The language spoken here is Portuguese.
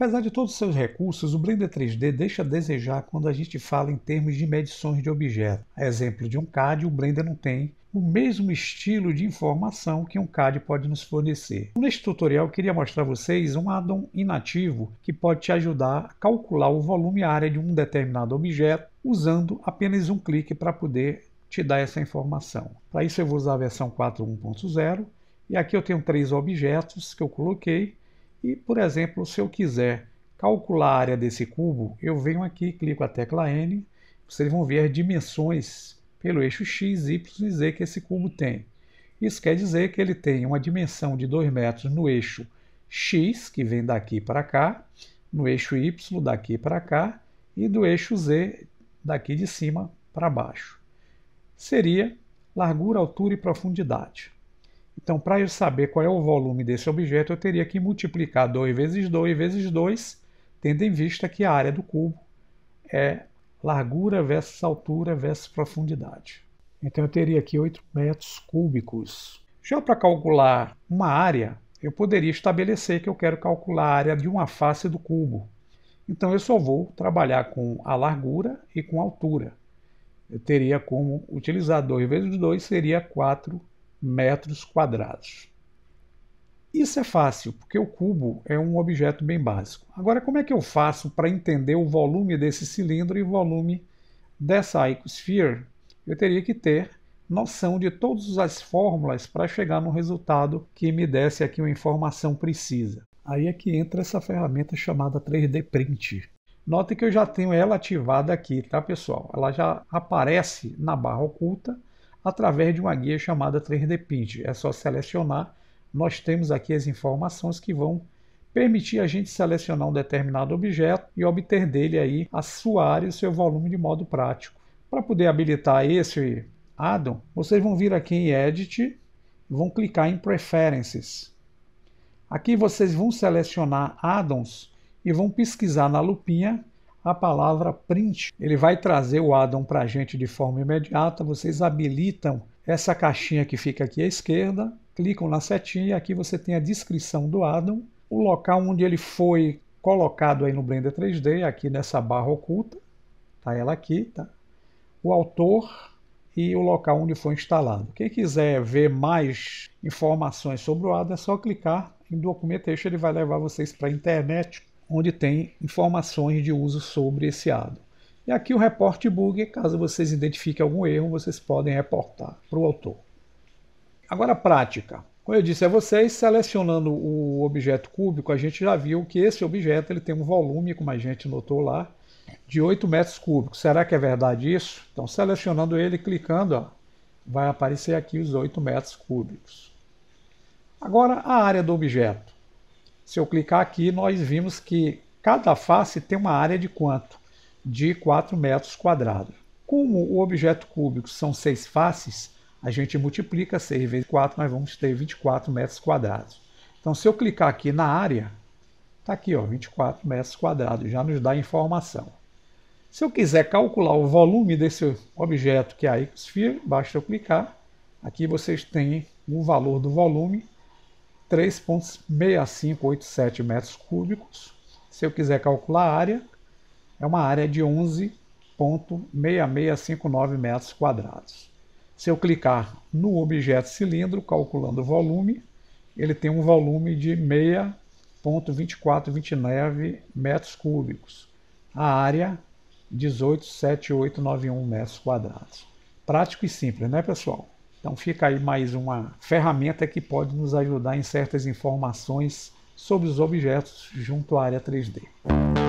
Apesar de todos os seus recursos, o Blender 3D deixa a desejar quando a gente fala em termos de medições de objetos. A exemplo de um CAD, o Blender não tem o mesmo estilo de informação que um CAD pode nos fornecer. Neste tutorial eu queria mostrar a vocês um addon inativo que pode te ajudar a calcular o volume e área de um determinado objeto usando apenas um clique para poder te dar essa informação. Para isso eu vou usar a versão 4.1.0 e aqui eu tenho três objetos que eu coloquei e, por exemplo, se eu quiser calcular a área desse cubo, eu venho aqui, clico a tecla N, vocês vão ver as dimensões pelo eixo X, Y e Z que esse cubo tem. Isso quer dizer que ele tem uma dimensão de 2 metros no eixo X, que vem daqui para cá, no eixo Y daqui para cá e do eixo Z daqui de cima para baixo. Seria largura, altura e profundidade. Então, para eu saber qual é o volume desse objeto, eu teria que multiplicar 2 vezes 2 vezes 2, tendo em vista que a área do cubo é largura versus altura versus profundidade. Então, eu teria aqui 8 metros cúbicos. Já para calcular uma área, eu poderia estabelecer que eu quero calcular a área de uma face do cubo. Então, eu só vou trabalhar com a largura e com a altura. Eu teria como utilizar 2 vezes 2 seria 4 metros quadrados. Isso é fácil, porque o cubo é um objeto bem básico. Agora, como é que eu faço para entender o volume desse cilindro e o volume dessa icosphere? Eu teria que ter noção de todas as fórmulas para chegar no resultado que me desse aqui uma informação precisa. Aí é que entra essa ferramenta chamada 3D Print. Note que eu já tenho ela ativada aqui, tá pessoal? Ela já aparece na barra oculta através de uma guia chamada 3D PID. É só selecionar. Nós temos aqui as informações que vão permitir a gente selecionar um determinado objeto e obter dele aí a sua área e o seu volume de modo prático. Para poder habilitar esse addon, vocês vão vir aqui em Edit, vão clicar em Preferences. Aqui vocês vão selecionar addons e vão pesquisar na lupinha a palavra print. Ele vai trazer o addon para a gente de forma imediata. Vocês habilitam essa caixinha que fica aqui à esquerda, clicam na setinha e aqui você tem a descrição do addon, o local onde ele foi colocado aí no Blender 3D, aqui nessa barra oculta, tá ela aqui, tá? o autor e o local onde foi instalado. Quem quiser ver mais informações sobre o addon é só clicar em Documentation, ele vai levar vocês para a internet, onde tem informações de uso sobre esse ADO. E aqui o report bug, caso vocês identifiquem algum erro, vocês podem reportar para o autor. Agora a prática. Como eu disse a vocês, selecionando o objeto cúbico, a gente já viu que esse objeto ele tem um volume, como a gente notou lá, de 8 metros cúbicos. Será que é verdade isso? Então, selecionando ele, clicando, ó, vai aparecer aqui os 8 metros cúbicos. Agora, a área do objeto. Se eu clicar aqui, nós vimos que cada face tem uma área de quanto? De 4 metros quadrados. Como o objeto cúbico são seis faces, a gente multiplica 6 vezes 4, nós vamos ter 24 metros quadrados. Então, se eu clicar aqui na área, está aqui, ó, 24 metros quadrados, já nos dá informação. Se eu quiser calcular o volume desse objeto, que é a Ecosphere, basta eu clicar. Aqui vocês têm o valor do volume 3,6587 metros cúbicos. Se eu quiser calcular a área, é uma área de 11,6659 metros quadrados. Se eu clicar no objeto cilindro, calculando o volume, ele tem um volume de 6,2429 metros cúbicos. A área 18,7891 metros quadrados. Prático e simples, né, pessoal? Então fica aí mais uma ferramenta que pode nos ajudar em certas informações sobre os objetos junto à área 3D.